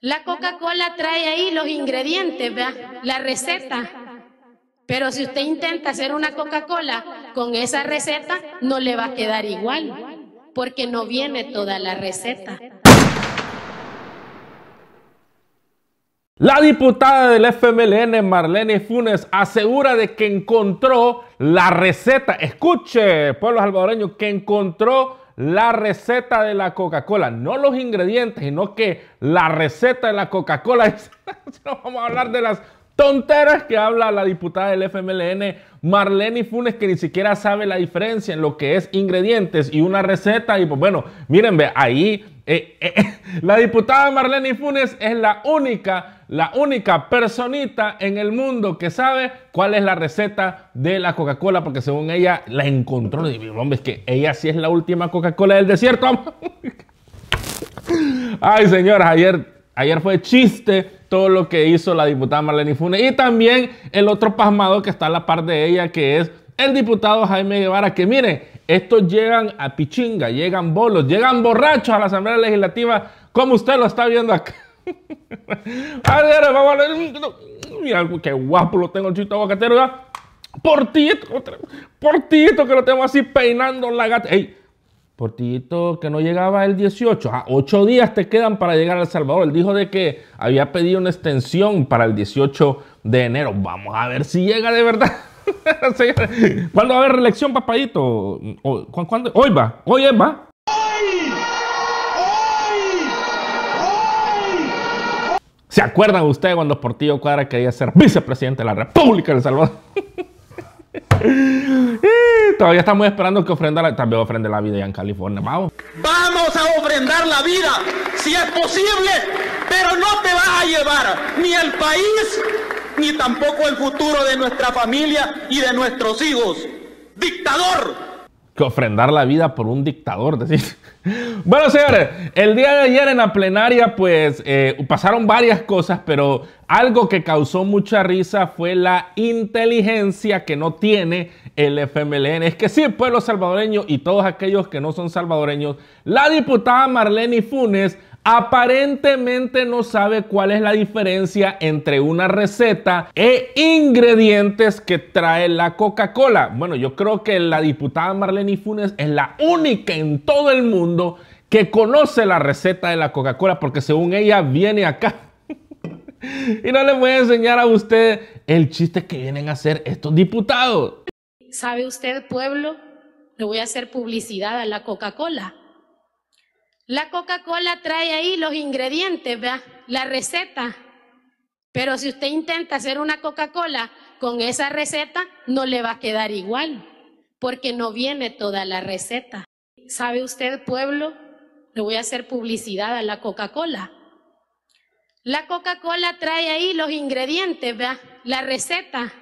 La Coca-Cola trae ahí los ingredientes, la receta. Pero si usted intenta hacer una Coca-Cola con esa receta, no le va a quedar igual, porque no viene toda la receta. La diputada del FMLN, Marlene Funes, asegura de que encontró la receta. Escuche, pueblo salvadoreño, que encontró la receta de la Coca-Cola, no los ingredientes, sino que la receta de la Coca-Cola. Es... no vamos a hablar de las tonteras que habla la diputada del FMLN, Marlene Funes, que ni siquiera sabe la diferencia en lo que es ingredientes y una receta. Y pues bueno, miren, ve, ahí eh, eh, eh, la diputada Marlene Funes es la única, la única personita en el mundo que sabe cuál es la receta de la Coca-Cola, porque según ella la encontró. Y, hombre, es que ella sí es la última Coca-Cola del desierto. Ay, señoras, ayer Ayer fue chiste todo lo que hizo la diputada Marlene Funes y también el otro pasmado que está a la par de ella, que es el diputado Jaime Guevara, que miren, estos llegan a pichinga, llegan bolos, llegan borrachos a la Asamblea Legislativa, como usted lo está viendo acá. a ver, vamos a ver. Mira, qué guapo lo tengo el chito aguacatero Portillito, portillito que lo tengo así peinando la gata. Ey, portillito que no llegaba el 18. A ah, ocho días te quedan para llegar a El Salvador. Él dijo de que había pedido una extensión para el 18 de enero. Vamos a ver si llega de verdad. ¿Cuándo va a haber reelección, papadito? Hoy va, hoy es va. ¿Se acuerdan ustedes cuando Portillo Cuadra quería ser vicepresidente de la República de Salvador? todavía estamos esperando que ofrenda la, también ofrende la vida ya en California. Vamos. Vamos a ofrendar la vida, si es posible, pero no te vas a llevar ni el país ni tampoco el futuro de nuestra familia y de nuestros hijos. ¡Dictador! que ofrendar la vida por un dictador, decir. Bueno, señores, el día de ayer en la plenaria, pues eh, pasaron varias cosas, pero algo que causó mucha risa fue la inteligencia que no tiene el FMLN. Es que sí, el pueblo salvadoreño y todos aquellos que no son salvadoreños, la diputada Marlene Funes aparentemente no sabe cuál es la diferencia entre una receta e ingredientes que trae la Coca-Cola. Bueno, yo creo que la diputada Marlene Funes es la única en todo el mundo que conoce la receta de la Coca-Cola porque según ella viene acá. y no les voy a enseñar a usted el chiste que vienen a hacer estos diputados. ¿Sabe usted, pueblo? Le voy a hacer publicidad a la Coca-Cola. La Coca-Cola trae ahí los ingredientes, ¿verdad? la receta. Pero si usted intenta hacer una Coca-Cola con esa receta, no le va a quedar igual, porque no viene toda la receta. ¿Sabe usted, pueblo? Le voy a hacer publicidad a la Coca-Cola. La Coca-Cola trae ahí los ingredientes, ¿verdad? la receta.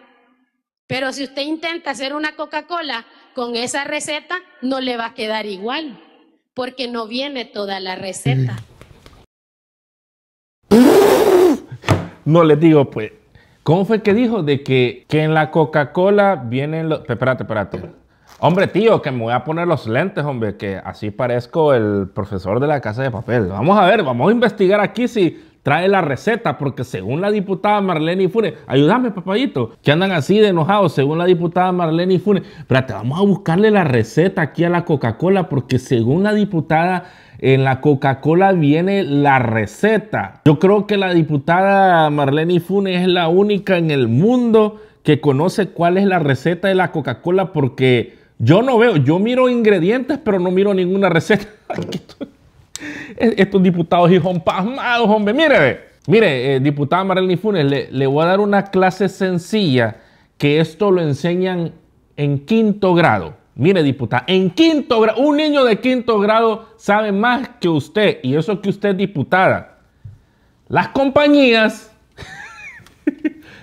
Pero si usted intenta hacer una Coca-Cola con esa receta, no le va a quedar igual, porque no viene toda la receta. No les digo, pues, ¿cómo fue que dijo? De que, en la Coca-Cola vienen los... Espérate, espérate. Hombre, tío, que me voy a poner los lentes, hombre, que así parezco el profesor de la casa de papel. Vamos a ver, vamos a investigar aquí si trae la receta, porque según la diputada Marlene Funes, ayúdame papayito, que andan así de enojados, según la diputada Marlene Funes, espérate, vamos a buscarle la receta aquí a la Coca-Cola, porque según la diputada, en la Coca-Cola viene la receta. Yo creo que la diputada Marlene Funes es la única en el mundo que conoce cuál es la receta de la Coca-Cola, porque yo no veo, yo miro ingredientes, pero no miro ninguna receta. Estos diputados y pasmados, hombre. Mire, mire, eh, diputada Marlene Funes, le, voy a dar una clase sencilla que esto lo enseñan en quinto grado. Mire, diputada, en quinto grado, un niño de quinto grado sabe más que usted, y eso que usted diputada. Las compañías,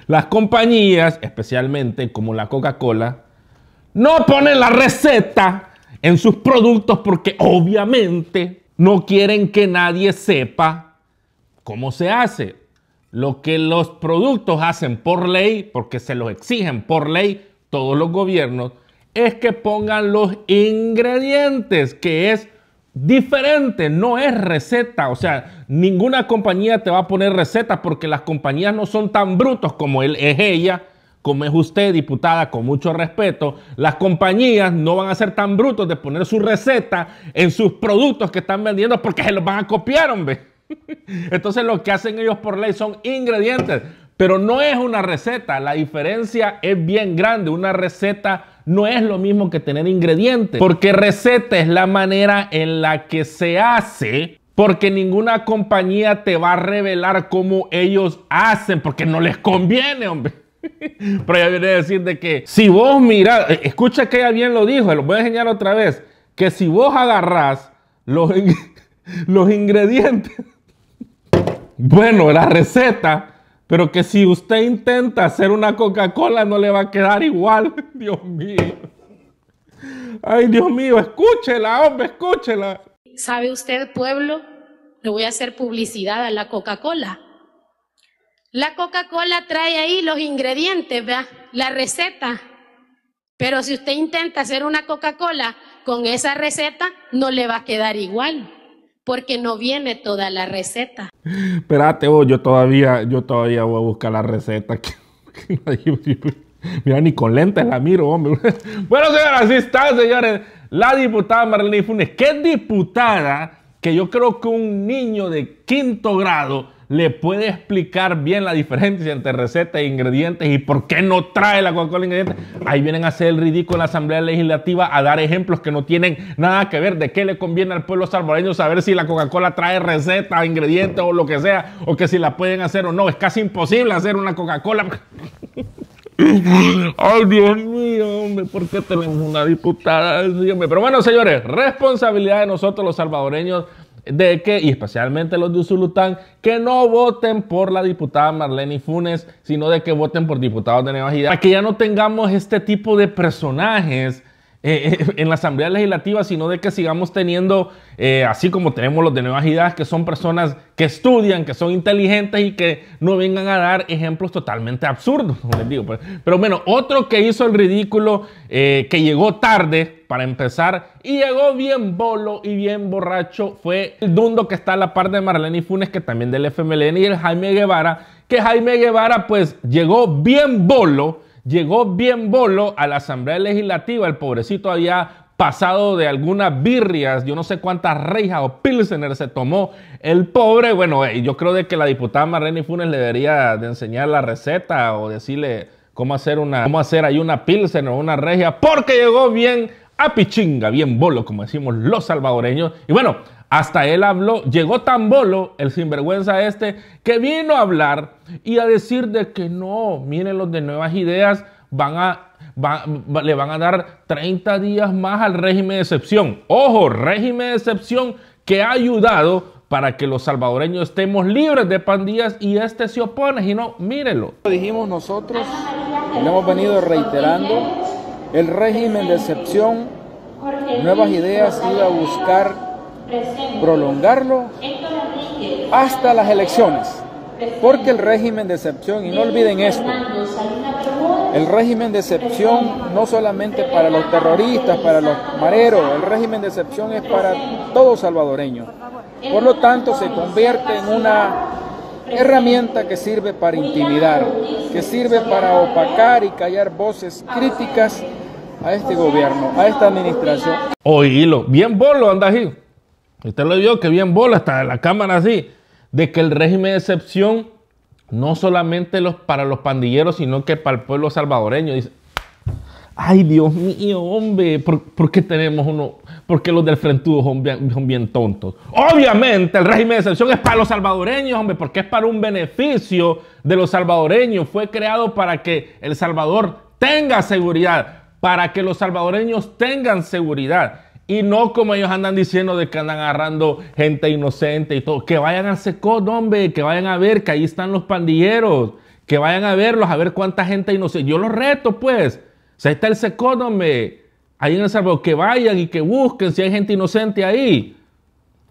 las compañías, especialmente como la Coca-Cola, no ponen la receta en sus productos porque obviamente no quieren que nadie sepa cómo se hace. Lo que los productos hacen por ley, porque se los exigen por ley todos los gobiernos, es que pongan los ingredientes, que es diferente, no es receta. O sea, ninguna compañía te va a poner receta porque las compañías no son tan brutos como él es ella como es usted, diputada, con mucho respeto, las compañías no van a ser tan brutos de poner su receta en sus productos que están vendiendo porque se los van a copiar, hombre. Entonces lo que hacen ellos por ley son ingredientes, pero no es una receta, la diferencia es bien grande, una receta no es lo mismo que tener ingredientes, porque receta es la manera en la que se hace porque ninguna compañía te va a revelar cómo ellos hacen, porque no les conviene, hombre. Pero ella viene a decir de que si vos mirás, eh, escucha que ella bien lo dijo, lo voy a enseñar otra vez, que si vos agarrás los, los ingredientes, bueno, la receta, pero que si usted intenta hacer una Coca-Cola no le va a quedar igual, Dios mío. Ay, Dios mío, escúchela, hombre, escúchela. ¿Sabe usted, pueblo? Le voy a hacer publicidad a la Coca-Cola. La Coca-Cola trae ahí los ingredientes, ¿verdad? la receta. Pero si usted intenta hacer una Coca-Cola con esa receta, no le va a quedar igual, porque no viene toda la receta. Espérate, yo todavía, yo todavía voy a buscar la receta. Mira, ni con lentes la miro, hombre. Bueno, señores, así está, señores. La diputada Marlene Funes, que es diputada que yo creo que un niño de quinto grado le puede explicar bien la diferencia entre receta e ingredientes y por qué no trae la Coca-Cola ingredientes, ahí vienen a hacer el ridículo en la Asamblea Legislativa a dar ejemplos que no tienen nada que ver de qué le conviene al pueblo salvadoreño saber si la Coca-Cola trae receta, ingredientes o lo que sea, o que si la pueden hacer o no. Es casi imposible hacer una Coca-Cola. Ay, Dios mío, hombre, ¿por qué tenemos una diputada? Pero bueno, señores, responsabilidad de nosotros los salvadoreños de que, y especialmente los de Usulután, que no voten por la diputada Marlene Funes, sino de que voten por diputados de Nueva Para que ya no tengamos este tipo de personajes eh, eh, en la Asamblea Legislativa, sino de que sigamos teniendo, eh, así como tenemos los de nuevas ideas, que son personas que estudian, que son inteligentes y que no vengan a dar ejemplos totalmente absurdos. digo, Pero bueno, otro que hizo el ridículo, que llegó tarde para empezar y llegó bien bolo y bien borracho, fue el dundo que está a la par de Marlene Funes, que también del FMLN, y el Jaime Guevara, que Jaime Guevara pues llegó bien bolo Llegó bien bolo a la Asamblea Legislativa, el pobrecito había pasado de algunas birrias, yo no sé cuántas reijas o pilsener se tomó el pobre. Bueno, eh, yo creo de que la diputada Marlene Funes le debería de enseñar la receta o decirle cómo hacer una, cómo hacer ahí una pilsener o una regia, porque llegó bien a pichinga, bien bolo, como decimos los salvadoreños. Y bueno, hasta él habló, llegó tan bolo el sinvergüenza este, que vino a hablar y a decir de que no, miren los de nuevas ideas, van a, le van a dar 30 días más al régimen de excepción. Ojo, régimen de excepción que ha ayudado para que los salvadoreños estemos libres de pandillas y este se opone, y no, mírenlo. Lo dijimos nosotros, lo hemos venido reiterando, el régimen de excepción, nuevas ideas iba a buscar prolongarlo hasta las elecciones. Porque el régimen de excepción, y no olviden esto, el régimen de excepción no solamente para los terroristas, para los mareros, el régimen de excepción es para todo salvadoreño. Por lo tanto, se convierte en una herramienta que sirve para intimidar, que sirve para opacar y callar voces críticas a este gobierno, a esta administración. Oílo, bien bolo anda ahí. Usted lo vio que bien bola, está hasta la cámara así, de que el régimen de excepción, no solamente los, para los pandilleros, sino que para el pueblo salvadoreño. Dice, ay Dios mío, hombre, ¿por, qué tenemos uno? ¿Por qué los del Frentudo son bien, son bien tontos. Obviamente el régimen de excepción es para los salvadoreños, hombre, porque es para un beneficio de los salvadoreños. Fue creado para que El Salvador tenga seguridad, para que los salvadoreños tengan seguridad. Y no como ellos andan diciendo de que andan agarrando gente inocente y todo. Que vayan al SECOD, hombre, que vayan a ver que ahí están los pandilleros. Que vayan a verlos, a ver cuánta gente inocente. Yo los reto, pues. O sea, ahí está el SECOD, hombre. Ahí en El Salvador, que vayan y que busquen si hay gente inocente ahí.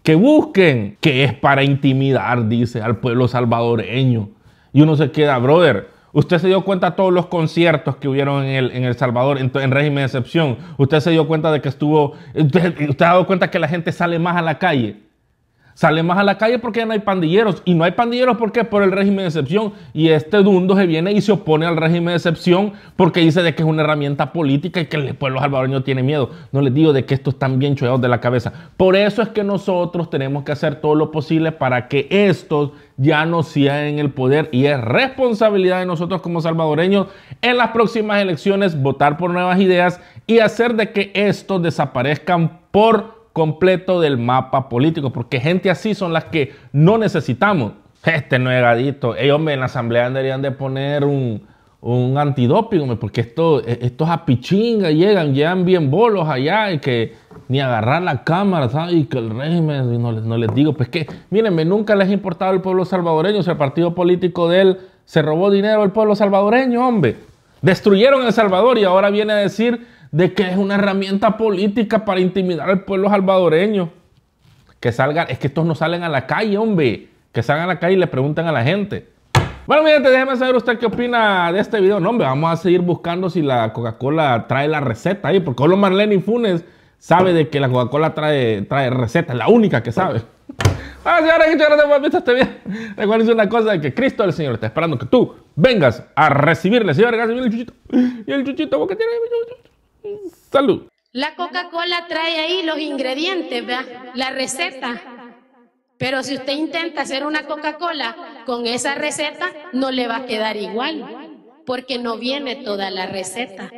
Que busquen. Que es para intimidar, dice, al pueblo salvadoreño. Y uno se queda, brother. Usted se dio cuenta de todos los conciertos que hubieron en El, Salvador en, régimen de excepción. Usted se dio cuenta de que estuvo. Usted, usted ha dado cuenta que la gente sale más a la calle. Sale más a la calle porque ya no hay pandilleros. Y no hay pandilleros porque por el régimen de excepción. Y este dundo se viene y se opone al régimen de excepción porque dice de que es una herramienta política y que el pueblo salvadoreño tiene miedo. No les digo de que estos están bien chueados de la cabeza. Por eso es que nosotros tenemos que hacer todo lo posible para que estos ya no sigan en el poder. Y es responsabilidad de nosotros como salvadoreños en las próximas elecciones votar por nuevas ideas y hacer de que estos desaparezcan por completo del mapa político, porque gente así son las que no necesitamos. Este nuegadito, ellos en la asamblea deberían de poner un, un antidoping, porque e, estos, estos apichingas llegan, llegan bien bolos allá y que ni agarrar la cámara, Y que el régimen, no, no les digo, pues que, mírenme, nunca les ha importado el pueblo salvadoreño, o el partido político de él se robó dinero al pueblo salvadoreño, hombre. Destruyeron El Salvador y ahora viene a decir de que es una herramienta política para intimidar al pueblo salvadoreño. Que salgan, es que estos no salen a la calle, hombre. Que salgan a la calle y le pregunten a la gente. Bueno, mi gente, déjeme saber usted qué opina de este video. No, hombre, vamos a seguir buscando si la Coca-Cola trae la receta ahí, porque solo Marlene Funes sabe de que la Coca-Cola trae, trae receta, es la única que sabe. Bueno, señores, muchas gracias por haber visto este video. Recuerden una cosa, de que Cristo el Señor está esperando que tú vengas a recibirle. Señores, gracias. Y el chuchito, y el chuchito, ¿vos tiene el chuchito. Salud. La Coca-Cola trae ahí los ingredientes, la receta. Pero si usted intenta hacer una Coca-Cola con esa receta, no le va a quedar igual, porque no viene toda la receta.